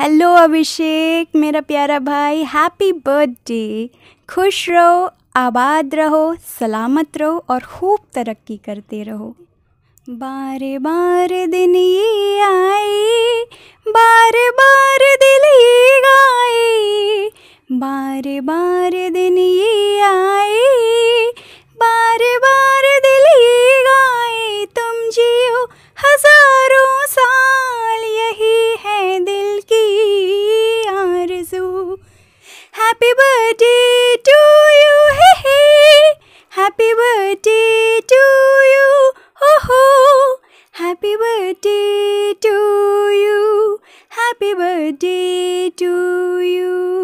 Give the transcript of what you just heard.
Hello अभिषेक मेरा प्यारा भाई हैप्पी बर्थडे खुश रहो आबाद रहो सलामत रहो और खूब तरक्की करते रहो बार बार दिन ये आए बार बार दिल ये गाए बार बार दिन ये आए बार बार दिल ये गाए तुम जियो हंस Happy birthday to you, hey hey. Happy birthday to you, ho ho. Happy birthday to you. Happy birthday to you.